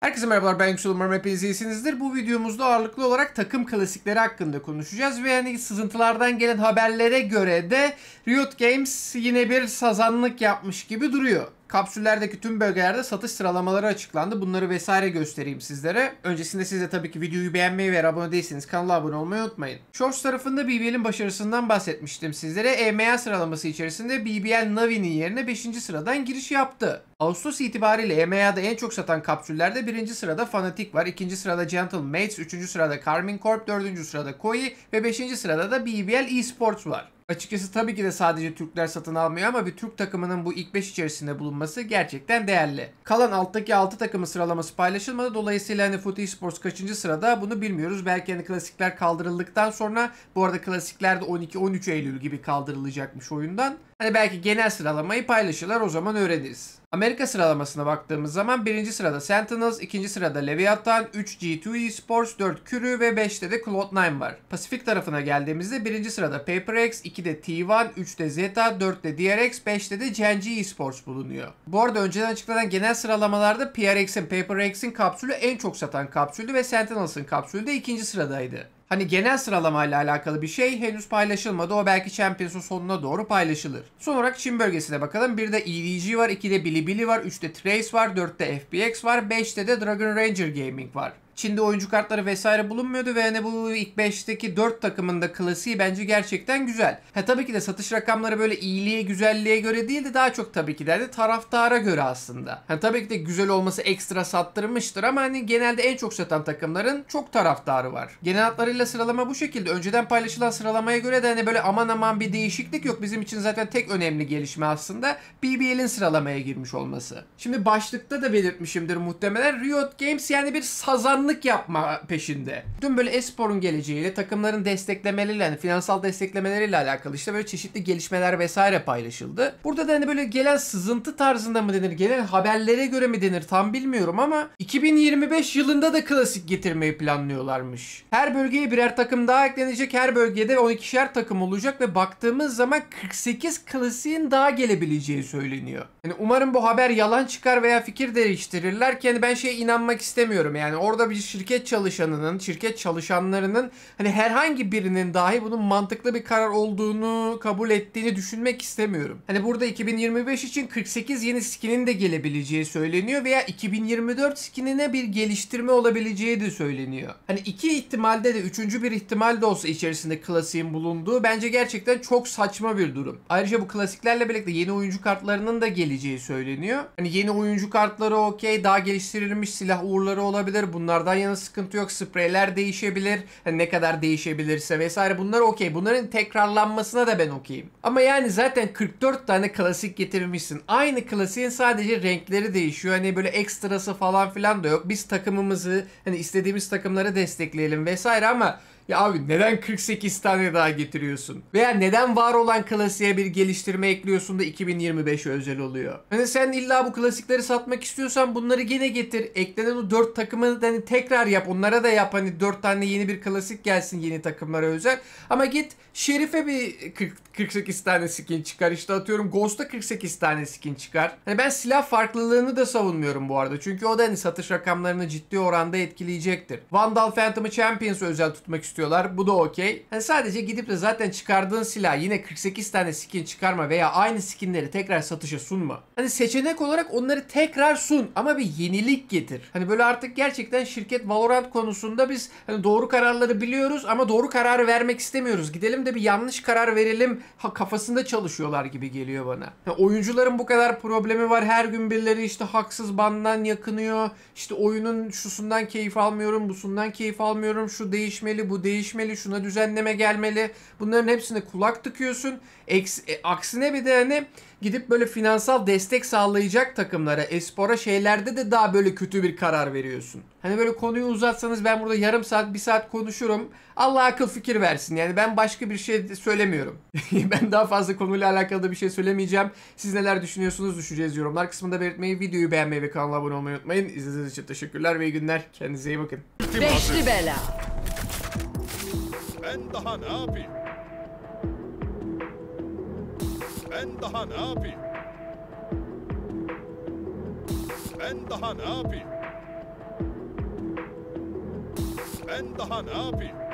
Herkese merhabalar ben Yüksel umarım hepiniz iyisinizdir. Bu videomuzda ağırlıklı olarak takım klasikleri hakkında konuşacağız ve yani sızıntılardan gelen haberlere göre de Riot Games yine bir sazanlık yapmış gibi duruyor. Kapsüllerdeki tüm bölgelerde satış sıralamaları açıklandı. Bunları vesaire göstereyim sizlere. Öncesinde siz de tabii ki videoyu beğenmeyi ve abone değilseniz kanala abone olmayı unutmayın. Shorts tarafında BBL'in başarısından bahsetmiştim sizlere. EMEA sıralaması içerisinde BBL Navi'nin yerine 5. sıradan giriş yaptı. Ağustos itibariyle EMEA'da en çok satan kapsüllerde 1. sırada Fanatic var, 2. sırada Gentle Mates, 3. sırada Carmin Corp, 4. sırada Koi ve 5. sırada da BBL Esports var. Açıkçası tabii ki de sadece Türkler satın almıyor ama bir Türk takımının bu ilk 5 içerisinde bulunması gerçekten değerli. Kalan alttaki 6 takımın sıralaması paylaşılmadı. Dolayısıyla hani Foot Esports kaçıncı sırada bunu bilmiyoruz. Belki hani klasikler kaldırıldıktan sonra bu arada klasikler de 12-13 Eylül gibi kaldırılacakmış oyundan. Hani belki genel sıralamayı paylaşırlar o zaman öğreniriz. Amerika sıralamasına baktığımız zaman 1. sırada Sentinels, 2. sırada Leviathan, 3 G2 Esports, 4 Kürü ve 5'te de Cloud9 var. Pasifik tarafına geldiğimizde 1. sırada PaperX, 2'de T1, 3'te Zeta, 4'te DRX, 5'te de Gen.G Esports bulunuyor. Bu arada önceden açıklanan genel sıralamalarda PRX'in, PaperX'in kapsülü en çok satan kapsüldü ve Sentinels'in kapsülü de 2. sıradaydı. Hani genel sıralamayla alakalı bir şey henüz paylaşılmadı. O belki Champions'ın sonuna doğru paylaşılır. Son olarak Çin bölgesine bakalım. 1'de EDG var, 2'de Bilibili var, 3'te Trace var, 4'te FBX var, 5'te de Dragon Ranger Gaming var. Çin'de oyuncu kartları vesaire bulunmuyordu ve hani bu ilk 5'teki 4 takımın da klasiği bence gerçekten güzel. Ha tabii ki de satış rakamları böyle iyiliğe güzelliğe göre değil de daha çok tabii ki de hani taraftara göre aslında. Ha tabii ki de güzel olması ekstra sattırmıştır ama hani genelde en çok satan takımların çok taraftarı var. Genel hatlarıyla sıralama bu şekilde. Önceden paylaşılan sıralamaya göre de hani böyle aman aman bir değişiklik yok. Bizim için zaten tek önemli gelişme aslında BBL'in sıralamaya girmiş olması. Şimdi başlıkta da belirtmişimdir muhtemelen Riot Games yani bir sazan çılgınlık yapma peşinde. Dün böyle esporun geleceğiyle takımların desteklemeleriyle yani finansal desteklemeleriyle alakalı işte böyle çeşitli gelişmeler vesaire paylaşıldı. Burada da hani böyle gelen sızıntı tarzında mı denir gelen haberlere göre mi denir tam bilmiyorum ama 2025 yılında da klasik getirmeyi planlıyorlarmış. Her bölgeye birer takım daha eklenecek her bölgede 12'şer takım olacak ve baktığımız zaman 48 klasiğin daha gelebileceği söyleniyor. Yani umarım bu haber yalan çıkar veya fikir değiştirirler ki yani ben şeye inanmak istemiyorum yani orada bir bir şirket çalışanının, şirket çalışanlarının hani herhangi birinin dahi bunun mantıklı bir karar olduğunu kabul ettiğini düşünmek istemiyorum. Hani burada 2025 için 48 yeni skinin de gelebileceği söyleniyor veya 2024 skinine bir geliştirme olabileceği de söyleniyor. Hani iki ihtimalde de üçüncü bir ihtimal de olsa içerisinde klasiğin bulunduğu bence gerçekten çok saçma bir durum. Ayrıca bu klasiklerle birlikte yeni oyuncu kartlarının da geleceği söyleniyor. Hani yeni oyuncu kartları okey daha geliştirilmiş silah uğurları olabilir. Bunlar Onlardan yana sıkıntı yok. Spreyler değişebilir. Hani ne kadar değişebilirse vesaire. Bunlar okey. Bunların tekrarlanmasına da ben okeyim. Ama yani zaten 44 tane klasik getirmişsin. Aynı klasiğin sadece renkleri değişiyor. Hani böyle ekstrası falan filan da yok. Biz takımımızı hani istediğimiz takımları destekleyelim vesaire ama ya abi neden 48 tane daha getiriyorsun? Veya neden var olan klasiğe bir geliştirme ekliyorsun da 2025 e özel oluyor? Hani sen illa bu klasikleri satmak istiyorsan bunları gene getir. Eklenen o 4 takımı hani tekrar yap. Onlara da yap hani 4 tane yeni bir klasik gelsin yeni takımlara özel. Ama git Şerif'e bir 40, 48 tane skin çıkar. İşte atıyorum Ghost'a 48 tane skin çıkar. Hani ben silah farklılığını da savunmuyorum bu arada. Çünkü o da hani satış rakamlarını ciddi oranda etkileyecektir. Vandal Phantom'ı Champions özel tutmak istiyorum istiyorlar. Bu da okey. Yani sadece gidip de zaten çıkardığın silah yine 48 tane skin çıkarma veya aynı skinleri tekrar satışa sunma. Hani seçenek olarak onları tekrar sun ama bir yenilik getir. Hani böyle artık gerçekten şirket Valorant konusunda biz hani doğru kararları biliyoruz ama doğru kararı vermek istemiyoruz. Gidelim de bir yanlış karar verelim ha, kafasında çalışıyorlar gibi geliyor bana. Yani oyuncuların bu kadar problemi var. Her gün birileri işte haksız bandan yakınıyor. İşte oyunun şusundan keyif almıyorum, busundan keyif almıyorum. Şu değişmeli, bu değişmeli, şuna düzenleme gelmeli. Bunların hepsine kulak tıkıyorsun. Eks, e, aksine bir de hani gidip böyle finansal destek sağlayacak takımlara, espora şeylerde de daha böyle kötü bir karar veriyorsun. Hani böyle konuyu uzatsanız ben burada yarım saat, bir saat konuşurum. Allah akıl fikir versin. Yani ben başka bir şey söylemiyorum. ben daha fazla konuyla alakalı da bir şey söylemeyeceğim. Siz neler düşünüyorsunuz düşüneceğiz yorumlar kısmında belirtmeyi, videoyu beğenmeyi ve kanala abone olmayı unutmayın. İzlediğiniz için teşekkürler ve iyi günler. Kendinize iyi bakın. Beşli bela. Ben daha ne yapayım? Ben daha ne yapayım? Ben daha ne yapayım? Ben daha ne yapayım?